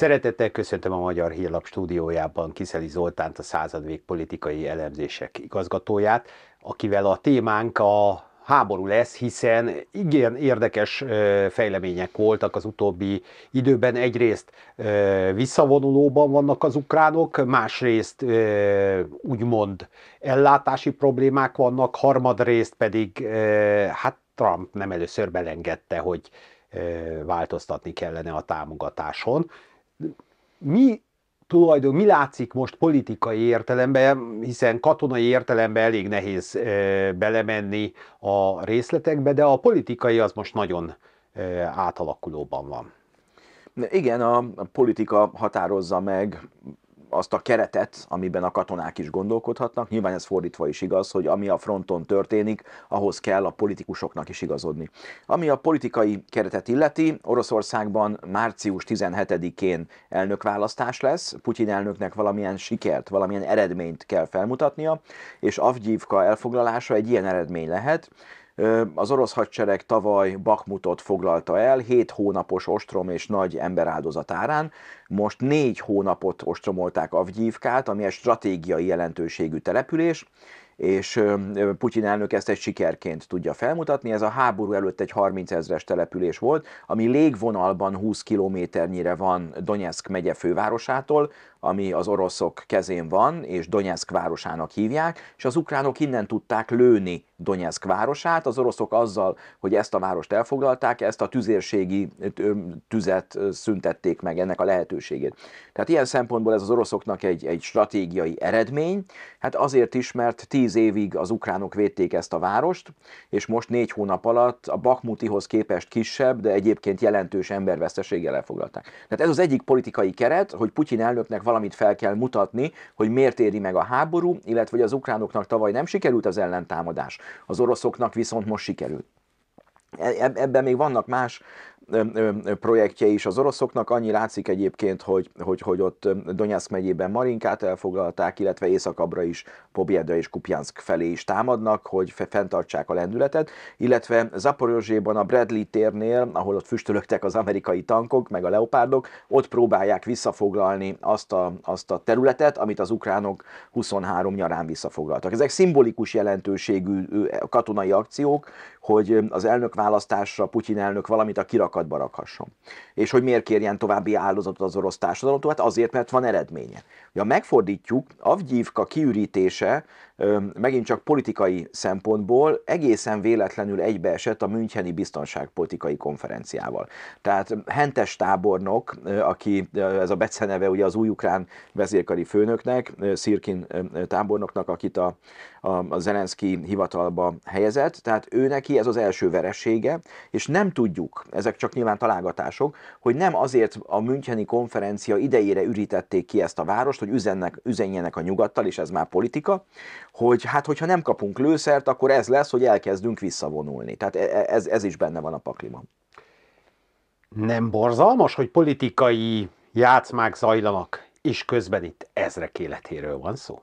Szeretettel köszöntöm a Magyar Hírlap stúdiójában Kiszeli Zoltánt, a századvég politikai elemzések igazgatóját, akivel a témánk a háború lesz, hiszen igen érdekes fejlemények voltak az utóbbi időben. Egyrészt visszavonulóban vannak az ukránok, másrészt úgymond ellátási problémák vannak, harmadrészt pedig hát Trump nem először belengedte, hogy változtatni kellene a támogatáson mi tulajdon, mi látszik most politikai értelemben, hiszen katonai értelemben elég nehéz belemenni a részletekbe, de a politikai az most nagyon átalakulóban van. Igen, a politika határozza meg azt a keretet, amiben a katonák is gondolkodhatnak. Nyilván ez fordítva is igaz, hogy ami a fronton történik, ahhoz kell a politikusoknak is igazodni. Ami a politikai keretet illeti, Oroszországban március 17-én elnökválasztás lesz, Putyin elnöknek valamilyen sikert, valamilyen eredményt kell felmutatnia, és Avgyívka elfoglalása egy ilyen eredmény lehet. Az orosz hadsereg tavaly Bakmutot foglalta el, 7 hónapos ostrom és nagy emberáldozat árán. Most 4 hónapot ostromolták Avgyívkát, ami egy stratégiai jelentőségű település, és Putyin elnök ezt egy sikerként tudja felmutatni. Ez a háború előtt egy 30 ezres település volt, ami légvonalban 20 kilométernyire van Donetsk megye fővárosától, ami az oroszok kezén van, és Donetsk városának hívják, és az ukránok innen tudták lőni Donetsk városát. Az oroszok azzal, hogy ezt a várost elfoglalták, ezt a tüzérségi tüzet szüntették meg, ennek a lehetőségét. Tehát ilyen szempontból ez az oroszoknak egy, egy stratégiai eredmény, hát azért is, mert tíz évig az ukránok védték ezt a várost, és most négy hónap alatt a Bakmutihoz képest kisebb, de egyébként jelentős emberveszteséggel elfoglalták. Tehát ez az egyik politikai keret, hogy Putyin elnöknek valamit fel kell mutatni, hogy miért éri meg a háború, illetve hogy az ukránoknak tavaly nem sikerült az ellentámadás, az oroszoknak viszont most sikerült. E-, e-, ebben még vannak más projektje is az oroszoknak. Annyi látszik egyébként, hogy, hogy, hogy ott Donyászk megyében Marinkát elfoglalták, illetve északabbra is, Pobjeda és Kupjánszk felé is támadnak, hogy fenntartsák a lendületet, illetve Zaporozséban a Bradley térnél, ahol ott füstölögtek az amerikai tankok, meg a leopárdok, ott próbálják visszafoglalni azt a, azt a területet, amit az ukránok 23 nyarán visszafoglaltak. Ezek szimbolikus jelentőségű katonai akciók, hogy az elnök választásra Putyin elnök valamit a kirakat másikat rakhasson. És hogy miért kérjen további áldozatot az orosz társadalomtól? Hát azért, mert van eredménye. Ha megfordítjuk, Avgyívka kiürítése megint csak politikai szempontból egészen véletlenül egybeesett a Müncheni Biztonságpolitikai Konferenciával. Tehát Hentes tábornok, aki ez a beceneve ugye az új ukrán vezérkari főnöknek, Szirkin tábornoknak, akit a, a, a Zelenszki hivatalba helyezett, tehát ő neki ez az első veresége, és nem tudjuk, ezek csak nyilván találgatások, hogy nem azért a Müncheni konferencia idejére ürítették ki ezt a várost, hogy üzennek, üzenjenek a nyugattal, és ez már politika, hogy hát hogyha nem kapunk lőszert, akkor ez lesz, hogy elkezdünk visszavonulni. Tehát e, e, ez, ez is benne van a pakliban. Nem borzalmas, hogy politikai játszmák zajlanak, és közben itt ezrek életéről van szó?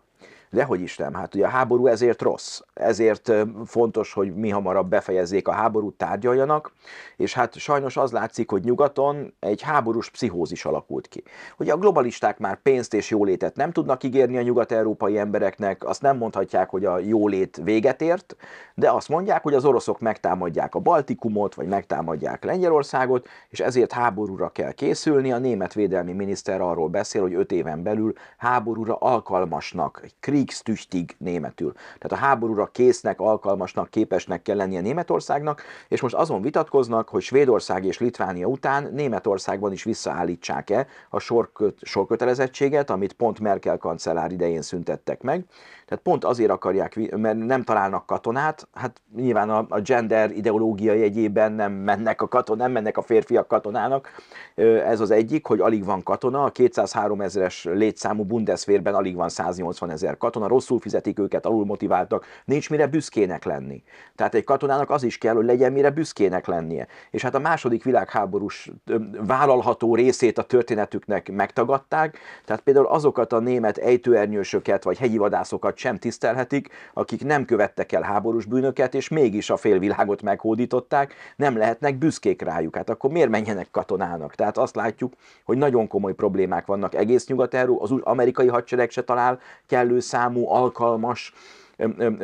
Dehogy nem, hát ugye a háború ezért rossz, ezért fontos, hogy mi hamarabb befejezzék a háborút, tárgyaljanak, és hát sajnos az látszik, hogy nyugaton egy háborús pszichózis alakult ki. Ugye a globalisták már pénzt és jólétet nem tudnak ígérni a nyugat-európai embereknek, azt nem mondhatják, hogy a jólét véget ért, de azt mondják, hogy az oroszok megtámadják a Baltikumot, vagy megtámadják Lengyelországot, és ezért háborúra kell készülni. A német védelmi miniszter arról beszél, hogy öt éven belül háborúra alkalmasnak, egy Kriegstüchtig németül. Tehát a háborúra késznek, alkalmasnak, képesnek kell lennie Németországnak, és most azon vitatkoznak, hogy Svédország és Litvánia után Németországban is visszaállítsák-e a sorkötelezettséget, amit pont Merkel kancellár idején szüntettek meg, tehát pont azért akarják, mert nem találnak katonát, hát nyilván a, gender ideológia jegyében nem mennek a katon, nem mennek a férfiak katonának. Ez az egyik, hogy alig van katona, a 203 ezeres létszámú Bundeswehrben alig van 180 ezer katona, rosszul fizetik őket, alul motiváltak, nincs mire büszkének lenni. Tehát egy katonának az is kell, hogy legyen mire büszkének lennie. És hát a második világháborús vállalható részét a történetüknek megtagadták, tehát például azokat a német ejtőernyősöket vagy vadászokat azokat sem tisztelhetik, akik nem követtek el háborús bűnöket, és mégis a félvilágot meghódították, nem lehetnek büszkék rájuk. Hát akkor miért menjenek katonának? Tehát azt látjuk, hogy nagyon komoly problémák vannak egész nyugat az amerikai hadsereg se talál kellő számú alkalmas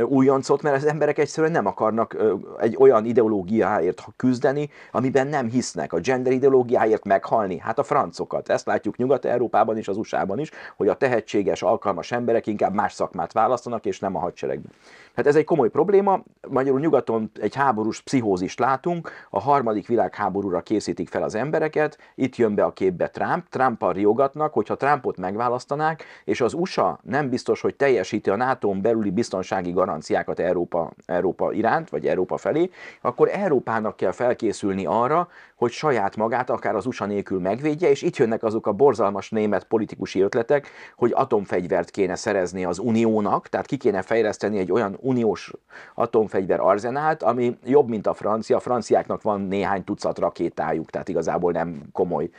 újoncot, mert az emberek egyszerűen nem akarnak egy olyan ideológiáért küzdeni, amiben nem hisznek. A gender ideológiáért meghalni, hát a francokat. Ezt látjuk Nyugat-Európában és az USA-ban is, hogy a tehetséges, alkalmas emberek inkább más szakmát választanak, és nem a hadseregben. Hát ez egy komoly probléma, magyarul nyugaton egy háborús pszichózist látunk, a harmadik világháborúra készítik fel az embereket, itt jön be a képbe Trump, Trump riogatnak, hogyha Trumpot megválasztanák, és az USA nem biztos, hogy teljesíti a NATO-n belüli biztonságot, biztonsági garanciákat Európa, Európa iránt, vagy Európa felé, akkor Európának kell felkészülni arra, hogy saját magát akár az USA nélkül megvédje, és itt jönnek azok a borzalmas német politikusi ötletek, hogy atomfegyvert kéne szerezni az uniónak, tehát ki kéne fejleszteni egy olyan uniós atomfegyver arzenát, ami jobb, mint a francia. A franciáknak van néhány tucat rakétájuk, tehát igazából nem komoly.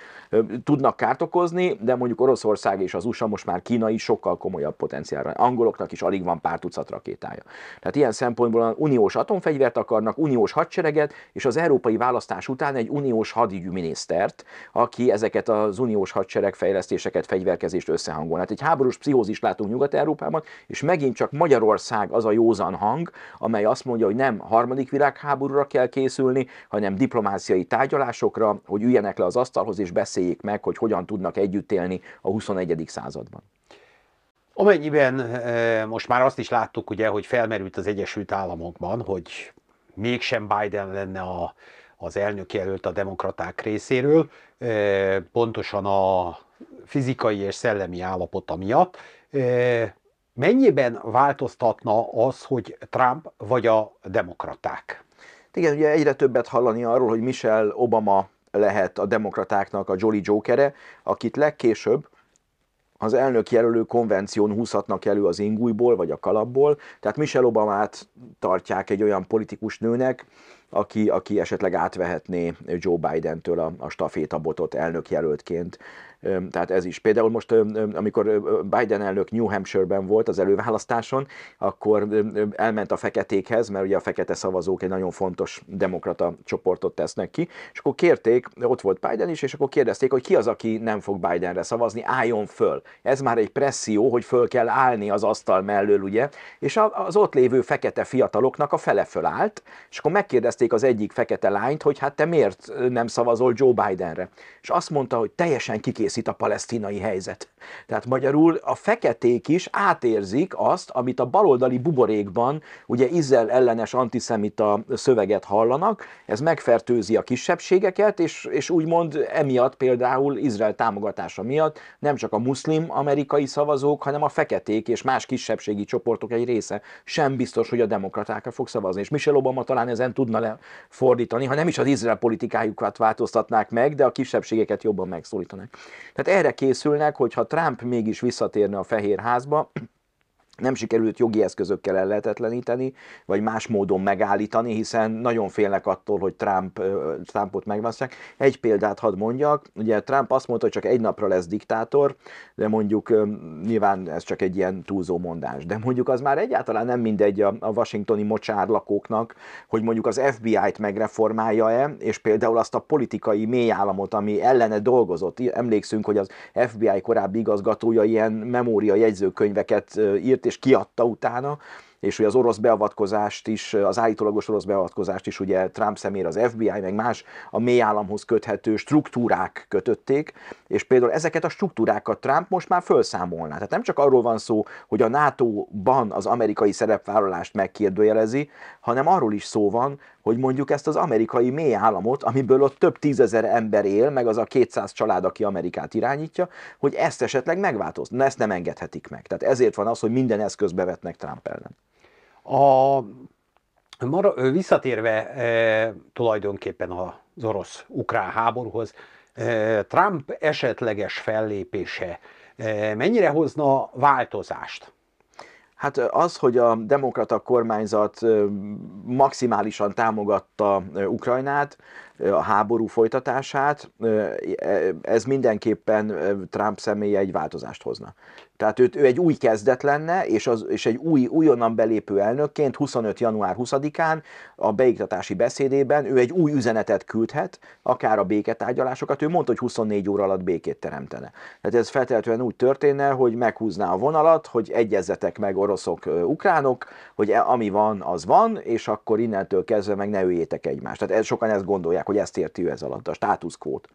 Tudnak kárt okozni, de mondjuk Oroszország és az USA most már Kína is sokkal komolyabb potenciálra. Angoloknak is alig van pár tucat rakétája. Tehát ilyen szempontból uniós atomfegyvert akarnak, uniós hadsereget, és az európai választás után egy uniós hadügyminisztert, aki ezeket az uniós hadsereg fejlesztéseket, fegyverkezést összehangol. Hát egy háborús pszichózis látunk Nyugat-Európában, és megint csak Magyarország az a józan hang, amely azt mondja, hogy nem harmadik világháborúra kell készülni, hanem diplomáciai tárgyalásokra, hogy üljenek le az asztalhoz és beszéljék meg, hogy hogyan tudnak együtt élni a 21. században. Amennyiben eh, eh, most már azt is láttuk, ugye, hogy felmerült az Egyesült Államokban, hogy mégsem Biden lenne a, az elnök jelölt a demokraták részéről, eh, pontosan a fizikai és szellemi állapota miatt. Mennyiben változtatna az, hogy Trump vagy a demokraták? Igen, ugye egyre többet hallani arról, hogy Michelle Obama lehet a demokratáknak a Jolly Jokere, akit legkésőbb az elnök jelölő konvención húzhatnak elő az ingújból vagy a kalapból, tehát Michelle Obamát tartják egy olyan politikus nőnek, aki, aki esetleg átvehetné Joe Biden-től a, a stafétabotot elnökjelöltként tehát ez is. Például most, amikor Biden elnök New Hampshire-ben volt az előválasztáson, akkor elment a feketékhez, mert ugye a fekete szavazók egy nagyon fontos demokrata csoportot tesznek ki, és akkor kérték, ott volt Biden is, és akkor kérdezték, hogy ki az, aki nem fog Bidenre szavazni, álljon föl. Ez már egy presszió, hogy föl kell állni az asztal mellől, ugye, és az ott lévő fekete fiataloknak a fele fölállt, és akkor megkérdezték az egyik fekete lányt, hogy hát te miért nem szavazol Joe Bidenre? És azt mondta, hogy teljesen kikész kiegészít a palesztinai helyzet. Tehát magyarul a feketék is átérzik azt, amit a baloldali buborékban, ugye Izrael ellenes antiszemita szöveget hallanak, ez megfertőzi a kisebbségeket, és, és úgymond emiatt például Izrael támogatása miatt nem csak a muszlim amerikai szavazók, hanem a feketék és más kisebbségi csoportok egy része sem biztos, hogy a demokratákra fog szavazni. És Michel Obama talán ezen tudna lefordítani, ha nem is az Izrael politikájukat változtatnák meg, de a kisebbségeket jobban megszólítanak. Tehát erre készülnek, hogyha Trump mégis visszatérne a Fehér Házba, nem sikerült jogi eszközökkel ellehetetleníteni, vagy más módon megállítani, hiszen nagyon félnek attól, hogy Trump, Trumpot megválasztják. Egy példát hadd mondjak, ugye Trump azt mondta, hogy csak egy napra lesz diktátor, de mondjuk nyilván ez csak egy ilyen túlzó mondás, de mondjuk az már egyáltalán nem mindegy a, a washingtoni mocsárlakóknak, hogy mondjuk az FBI-t megreformálja-e, és például azt a politikai mélyállamot, ami ellene dolgozott. Emlékszünk, hogy az FBI korábbi igazgatója ilyen memória jegyzőkönyveket írt, előtt, és kiadta utána, és hogy az orosz beavatkozást is, az állítólagos orosz beavatkozást is ugye Trump szemére az FBI, meg más a mély államhoz köthető struktúrák kötötték, és például ezeket a struktúrákat Trump most már felszámolná. Tehát nem csak arról van szó, hogy a NATO-ban az amerikai szerepvállalást megkérdőjelezi, hanem arról is szó van, hogy mondjuk ezt az amerikai mély államot, amiből ott több tízezer ember él, meg az a 200 család, aki Amerikát irányítja, hogy ezt esetleg megváltozni. ezt nem engedhetik meg. Tehát ezért van az, hogy minden eszközbe vetnek Trump ellen. A Mara, visszatérve e, tulajdonképpen az orosz-ukrán háborúhoz, e, Trump esetleges fellépése e, mennyire hozna változást Hát az, hogy a demokrata kormányzat maximálisan támogatta Ukrajnát, a háború folytatását, e, ez mindenképpen Trump személye egy változást hozna. Tehát ő, ő egy új kezdet lenne, és, az, és egy új, újonnan belépő elnökként 25. január 20-án a beiktatási beszédében ő egy új üzenetet küldhet, akár a béketárgyalásokat. Ő mondta, hogy 24 óra alatt békét teremtene. Tehát ez feltétlenül úgy történne, hogy meghúzná a vonalat, hogy egyezzetek meg oroszok, ukránok, hogy e, ami van, az van, és akkor innentől kezdve meg ne üljétek egymást. Tehát ez, sokan ezt gondolják, hogy ezt érti ő ez alatt, a státuszkvót.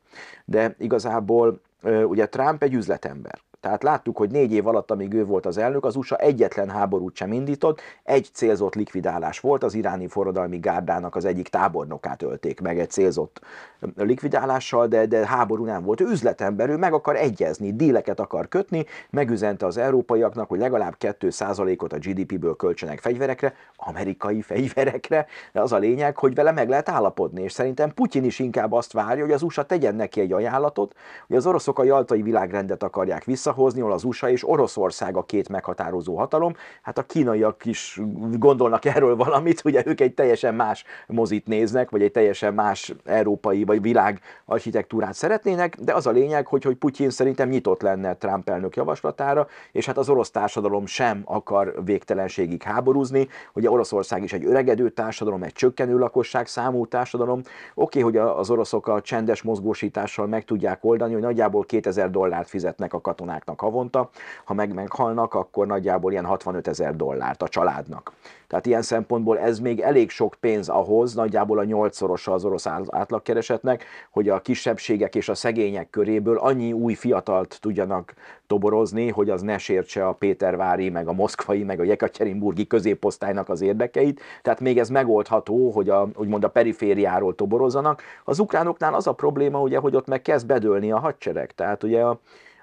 De igazából ugye Trump egy üzletember tehát láttuk, hogy négy év alatt, amíg ő volt az elnök, az USA egyetlen háborút sem indított, egy célzott likvidálás volt, az iráni forradalmi gárdának az egyik tábornokát ölték meg egy célzott likvidálással, de, de háború nem volt. Ő üzletember, ő meg akar egyezni, díleket akar kötni, megüzente az európaiaknak, hogy legalább 2%-ot a GDP-ből költsenek fegyverekre, amerikai fegyverekre, de az a lényeg, hogy vele meg lehet állapodni, és szerintem Putyin is inkább azt várja, hogy az USA tegyen neki egy ajánlatot, hogy az oroszok a jaltai világrendet akarják vissza, visszahozni, ahol az USA és Oroszország a két meghatározó hatalom. Hát a kínaiak is gondolnak erről valamit, ugye ők egy teljesen más mozit néznek, vagy egy teljesen más európai vagy világ architektúrát szeretnének, de az a lényeg, hogy, hogy Putyin szerintem nyitott lenne Trump elnök javaslatára, és hát az orosz társadalom sem akar végtelenségig háborúzni. Ugye Oroszország is egy öregedő társadalom, egy csökkenő lakosság számú társadalom. Oké, okay, hogy az oroszok a csendes mozgósítással meg tudják oldani, hogy nagyjából 2000 dollárt fizetnek a katonák katonáknak havonta, ha meg meghalnak, akkor nagyjából ilyen 65 ezer dollárt a családnak. Tehát ilyen szempontból ez még elég sok pénz ahhoz, nagyjából a nyolcszorosa az orosz átlagkeresetnek, hogy a kisebbségek és a szegények köréből annyi új fiatalt tudjanak toborozni, hogy az ne sértse a Pétervári, meg a moszkvai, meg a Jekaterinburgi középosztálynak az érdekeit. Tehát még ez megoldható, hogy a, úgymond a perifériáról toborozzanak. Az ukránoknál az a probléma, ugye, hogy ott meg kezd bedőlni a hadsereg. Tehát ugye a,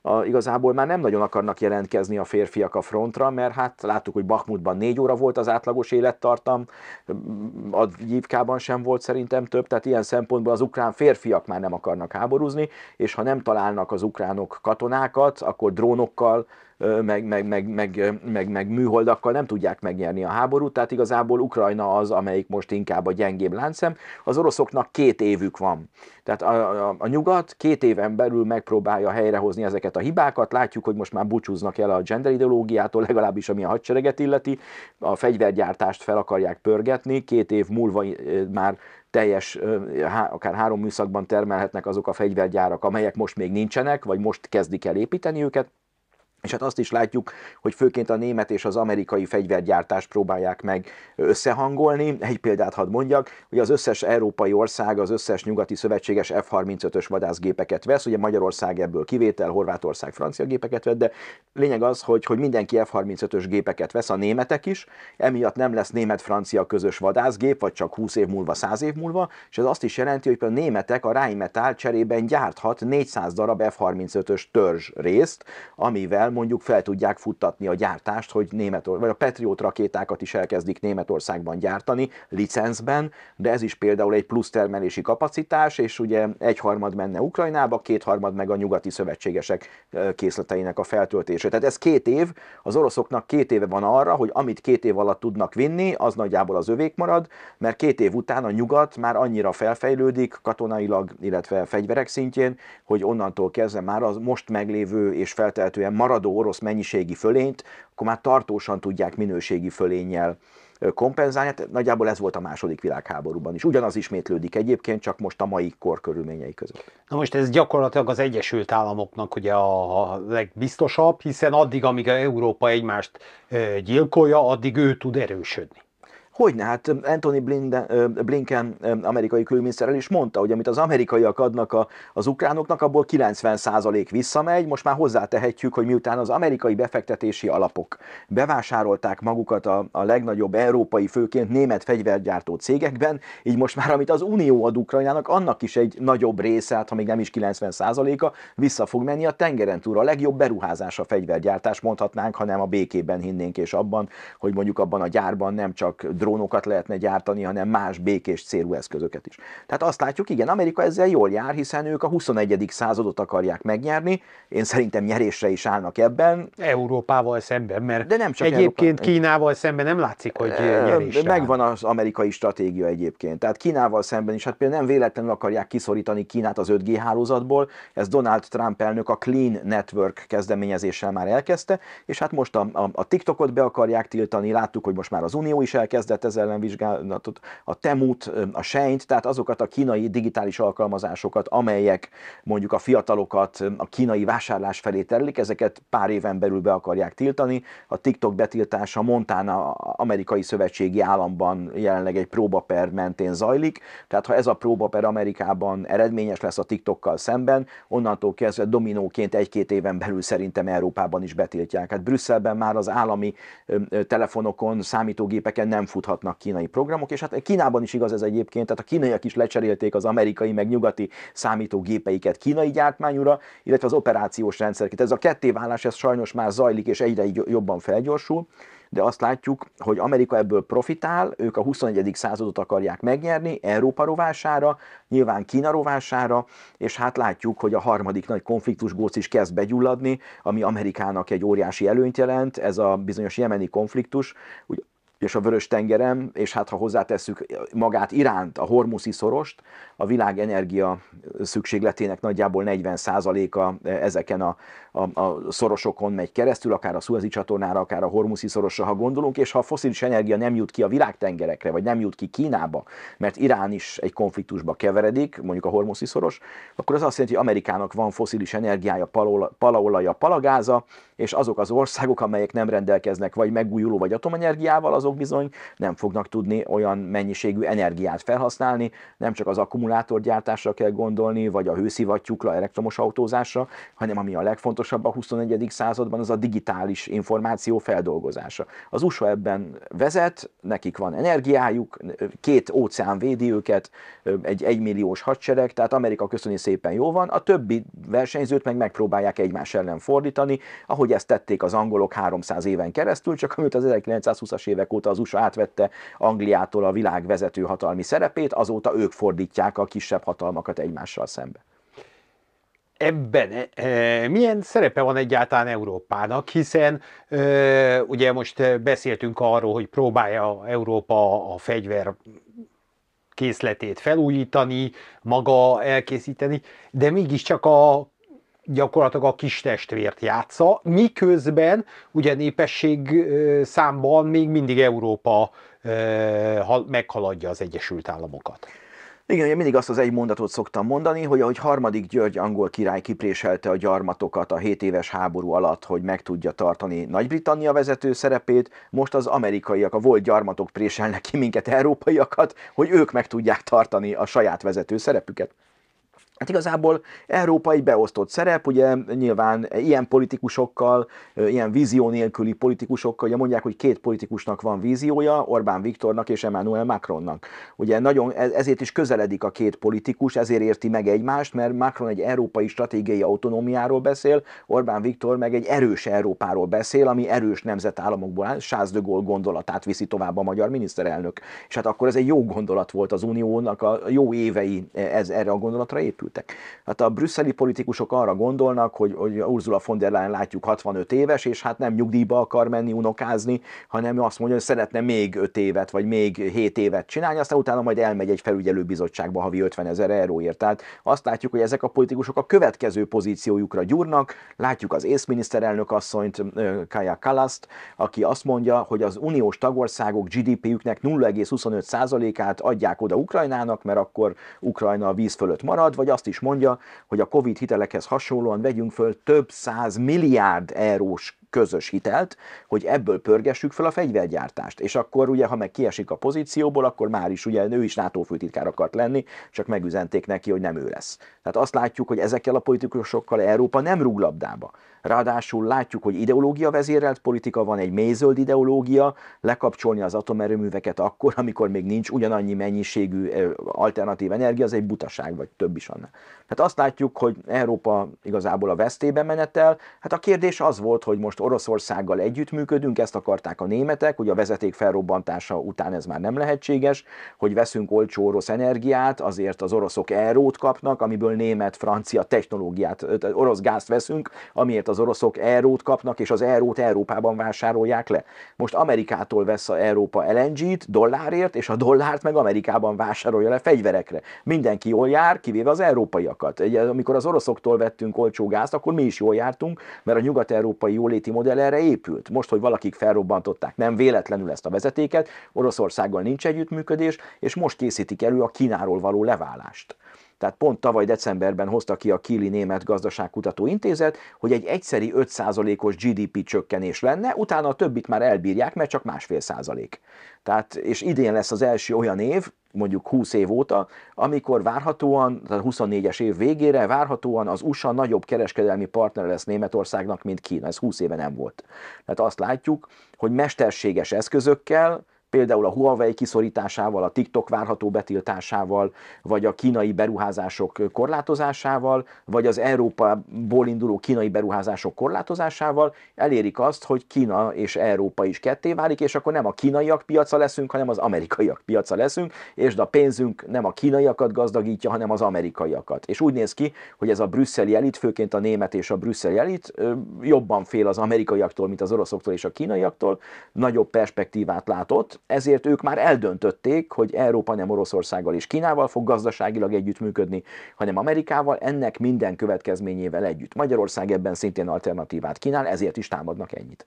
a, igazából már nem nagyon akarnak jelentkezni a férfiak a frontra, mert hát láttuk, hogy Bakmutban négy óra volt az átlagos élettartam, mm, a Gyívkában sem volt szerintem több, tehát ilyen szempontból az ukrán férfiak már nem akarnak háborúzni, és ha nem találnak az ukránok katonákat, akkor drónokkal meg, meg, meg, meg, meg, meg műholdakkal nem tudják megnyerni a háborút, tehát igazából Ukrajna az, amelyik most inkább a gyengébb láncem. Az oroszoknak két évük van. Tehát a, a, a nyugat két éven belül megpróbálja helyrehozni ezeket a hibákat. Látjuk, hogy most már búcsúznak el a gender ideológiától, legalábbis ami a hadsereget illeti. A fegyvergyártást fel akarják pörgetni, két év múlva már teljes, akár három műszakban termelhetnek azok a fegyvergyárak, amelyek most még nincsenek, vagy most kezdik el építeni őket. És hát azt is látjuk, hogy főként a német és az amerikai fegyvergyártást próbálják meg összehangolni. Egy példát hadd mondjak, hogy az összes európai ország, az összes nyugati szövetséges F-35-ös vadászgépeket vesz, ugye Magyarország ebből kivétel, Horvátország francia gépeket vett, de lényeg az, hogy, hogy mindenki F-35-ös gépeket vesz, a németek is, emiatt nem lesz német-francia közös vadászgép, vagy csak 20 év múlva, 100 év múlva, és ez azt is jelenti, hogy a németek a Rheinmetall cserében gyárthat 400 darab F-35-ös törzs részt, amivel mondjuk fel tudják futtatni a gyártást, hogy német, vagy a Patriot rakétákat is elkezdik Németországban gyártani, licencben, de ez is például egy plusz termelési kapacitás, és ugye egyharmad menne Ukrajnába, kétharmad meg a nyugati szövetségesek készleteinek a feltöltése. Tehát ez két év, az oroszoknak két éve van arra, hogy amit két év alatt tudnak vinni, az nagyjából az övék marad, mert két év után a nyugat már annyira felfejlődik katonailag, illetve fegyverek szintjén, hogy onnantól kezdve már az most meglévő és feltehetően maradó adó orosz mennyiségi fölényt, akkor már tartósan tudják minőségi fölénnyel kompenzálni. Hát nagyjából ez volt a második világháborúban is. Ugyanaz ismétlődik egyébként, csak most a mai kor körülményei között. Na most ez gyakorlatilag az Egyesült Államoknak ugye a legbiztosabb, hiszen addig, amíg Európa egymást gyilkolja, addig ő tud erősödni. Hogyne, hát Anthony Blinden, Blinken amerikai külügyminiszter is mondta, hogy amit az amerikaiak adnak a, az ukránoknak, abból 90% visszamegy. Most már hozzátehetjük, hogy miután az amerikai befektetési alapok bevásárolták magukat a, a legnagyobb európai, főként német fegyvergyártó cégekben, így most már amit az Unió ad Ukrajnának, annak is egy nagyobb része, hát ha még nem is 90%-a, vissza fog menni a tengeren túl. A legjobb beruházás a fegyvergyártás, mondhatnánk, hanem a békében hinnénk és abban, hogy mondjuk abban a gyárban nem csak drónokat lehetne gyártani, hanem más békés célú eszközöket is. Tehát azt látjuk, igen, Amerika ezzel jól jár, hiszen ők a 21. századot akarják megnyerni, én szerintem nyerésre is állnak ebben. Európával szemben, mert De nem csak egyébként Európa... Kínával szemben nem látszik, hogy nyerésre Megvan az amerikai stratégia egyébként. Tehát Kínával szemben is, hát például nem véletlenül akarják kiszorítani Kínát az 5G hálózatból, ez Donald Trump elnök a Clean Network kezdeményezéssel már elkezdte, és hát most a, a, a TikTokot be akarják tiltani, láttuk, hogy most már az Unió is elkezdett rendített ez ellen vizsgálatot, a Temut, a Sejnyt, tehát azokat a kínai digitális alkalmazásokat, amelyek mondjuk a fiatalokat a kínai vásárlás felé terlik, ezeket pár éven belül be akarják tiltani. A TikTok betiltása Montana amerikai szövetségi államban jelenleg egy próbaper mentén zajlik, tehát ha ez a próbaper Amerikában eredményes lesz a TikTokkal szemben, onnantól kezdve dominóként egy-két éven belül szerintem Európában is betiltják. Hát Brüsszelben már az állami telefonokon, számítógépeken nem fut futhatnak kínai programok, és hát Kínában is igaz ez egyébként, tehát a kínaiak is lecserélték az amerikai meg nyugati számítógépeiket kínai gyártmányúra, illetve az operációs rendszereket. Ez a kettéválás ez sajnos már zajlik, és egyre jobban felgyorsul de azt látjuk, hogy Amerika ebből profitál, ők a 21. századot akarják megnyerni, Európa rovására, nyilván Kína rovására, és hát látjuk, hogy a harmadik nagy konfliktus góc is kezd begyulladni, ami Amerikának egy óriási előnyt jelent, ez a bizonyos jemeni konfliktus. Ugye és a vörös tengerem, és hát ha hozzátesszük magát iránt a hormuszi szorost, a világ energia szükségletének nagyjából 40%-a ezeken a, a, a szorosokon megy keresztül, akár a Suezi csatornára, akár a hormuszi szorosra, ha gondolunk, és ha a foszilis energia nem jut ki a világtengerekre, vagy nem jut ki Kínába, mert Irán is egy konfliktusba keveredik, mondjuk a hormuszi szoros, akkor az azt jelenti, hogy Amerikának van foszilis energiája, palaolaja, palagáza, és azok az országok, amelyek nem rendelkeznek vagy megújuló vagy atomenergiával, az azok bizony nem fognak tudni olyan mennyiségű energiát felhasználni, nem csak az akkumulátorgyártásra kell gondolni, vagy a hőszivattyúkra, elektromos autózásra, hanem ami a legfontosabb a 21. században, az a digitális információ feldolgozása. Az USA ebben vezet, nekik van energiájuk, két óceán védi őket, egy egymilliós hadsereg, tehát Amerika köszöni szépen jó van, a többi versenyzőt meg megpróbálják egymás ellen fordítani, ahogy ezt tették az angolok 300 éven keresztül, csak amit az 1920-as évek óta az USA átvette Angliától a világ vezető hatalmi szerepét, azóta ők fordítják a kisebb hatalmakat egymással szembe. Ebben e, e, milyen szerepe van egyáltalán Európának, hiszen e, ugye most beszéltünk arról, hogy próbálja Európa a fegyver készletét felújítani, maga elkészíteni, de mégiscsak a gyakorlatilag a kis testvért játsza, miközben ugye népesség számban még mindig Európa meghaladja az Egyesült Államokat. Igen, ugye mindig azt az egy mondatot szoktam mondani, hogy ahogy harmadik György angol király kipréselte a gyarmatokat a 7 éves háború alatt, hogy meg tudja tartani Nagy-Britannia vezető szerepét, most az amerikaiak, a volt gyarmatok préselnek ki minket európaiakat, hogy ők meg tudják tartani a saját vezető szerepüket. Hát igazából európai beosztott szerep, ugye nyilván ilyen politikusokkal, ilyen vízió nélküli politikusokkal, ugye mondják, hogy két politikusnak van víziója, Orbán Viktornak és Emmanuel Macronnak. Ugye nagyon, e, ezért is közeledik a két politikus, ezért érti meg egymást, mert Macron egy európai stratégiai autonómiáról beszél, Orbán Viktor meg egy erős Európáról beszél, ami erős nemzetállamokból áll, Charles de Gaulle gondolatát viszi tovább a magyar miniszterelnök. És hát akkor ez egy jó gondolat volt az uniónak, a jó évei e, ez erre a gondolatra épül menekültek. Hát a brüsszeli politikusok arra gondolnak, hogy, hogy Ursula von der Leyen látjuk 65 éves, és hát nem nyugdíjba akar menni unokázni, hanem azt mondja, hogy szeretne még 5 évet, vagy még 7 évet csinálni, aztán utána majd elmegy egy felügyelőbizottságba havi 50 ezer euróért. Tehát azt látjuk, hogy ezek a politikusok a következő pozíciójukra gyúrnak. Látjuk az észminiszterelnök asszonyt, Kaja Kalaszt, aki azt mondja, hogy az uniós tagországok GDP-jüknek 0,25%-át adják oda Ukrajnának, mert akkor Ukrajna a víz fölött marad, vagy azt is mondja, hogy a Covid hitelekhez hasonlóan vegyünk föl több száz milliárd eurós közös hitelt, hogy ebből pörgessük fel a fegyvergyártást. És akkor ugye, ha meg kiesik a pozícióból, akkor már is ugye ő is NATO főtitkár akart lenni, csak megüzenték neki, hogy nem ő lesz. Tehát azt látjuk, hogy ezekkel a politikusokkal Európa nem rúg labdába. Ráadásul látjuk, hogy ideológia vezérelt politika van, egy mézöld ideológia, lekapcsolni az atomerőműveket akkor, amikor még nincs ugyanannyi mennyiségű alternatív energia, az egy butaság, vagy több is annál. Tehát azt látjuk, hogy Európa igazából a vesztében menetel. Hát a kérdés az volt, hogy most Oroszországgal együttműködünk, ezt akarták a németek, hogy a vezeték felrobbantása után ez már nem lehetséges, hogy veszünk olcsó orosz energiát, azért az oroszok erót kapnak, amiből német, francia technológiát, orosz gázt veszünk, amiért az oroszok erót kapnak, és az erót Európában vásárolják le. Most Amerikától vesz a Európa LNG-t dollárért, és a dollárt meg Amerikában vásárolja le fegyverekre. Mindenki jól jár, kivéve az európaiakat. Egy, amikor az oroszoktól vettünk olcsó gázt, akkor mi is jól jártunk, mert a nyugat-európai jóléti modell erre épült. Most, hogy valakik felrobbantották, nem véletlenül ezt a vezetéket, Oroszországgal nincs együttműködés, és most készítik elő a Kínáról való leválást. Tehát pont tavaly decemberben hozta ki a Kili Német Gazdaságkutató Intézet, hogy egy egyszeri 5%-os GDP csökkenés lenne, utána a többit már elbírják, mert csak másfél százalék. Tehát, és idén lesz az első olyan év, mondjuk 20 év óta, amikor várhatóan, tehát 24-es év végére várhatóan az USA nagyobb kereskedelmi partner lesz Németországnak, mint Kína. Ez 20 éve nem volt. Tehát azt látjuk, hogy mesterséges eszközökkel, például a Huawei kiszorításával, a TikTok várható betiltásával, vagy a kínai beruházások korlátozásával, vagy az Európából induló kínai beruházások korlátozásával elérik azt, hogy Kína és Európa is ketté válik, és akkor nem a kínaiak piaca leszünk, hanem az amerikaiak piaca leszünk, és de a pénzünk nem a kínaiakat gazdagítja, hanem az amerikaiakat. És úgy néz ki, hogy ez a brüsszeli elit, főként a német és a brüsszeli elit jobban fél az amerikaiaktól, mint az oroszoktól és a kínaiaktól, nagyobb perspektívát látott, ezért ők már eldöntötték, hogy Európa nem Oroszországgal és Kínával fog gazdaságilag együttműködni, hanem Amerikával, ennek minden következményével együtt. Magyarország ebben szintén alternatívát kínál, ezért is támadnak ennyit.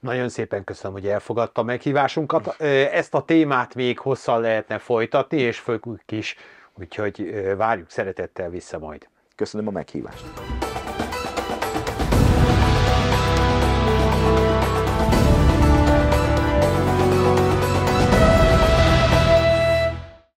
Nagyon szépen köszönöm, hogy elfogadta meghívásunkat. Ezt a témát még hosszan lehetne folytatni, és főleg is, úgyhogy várjuk szeretettel vissza majd. Köszönöm a meghívást.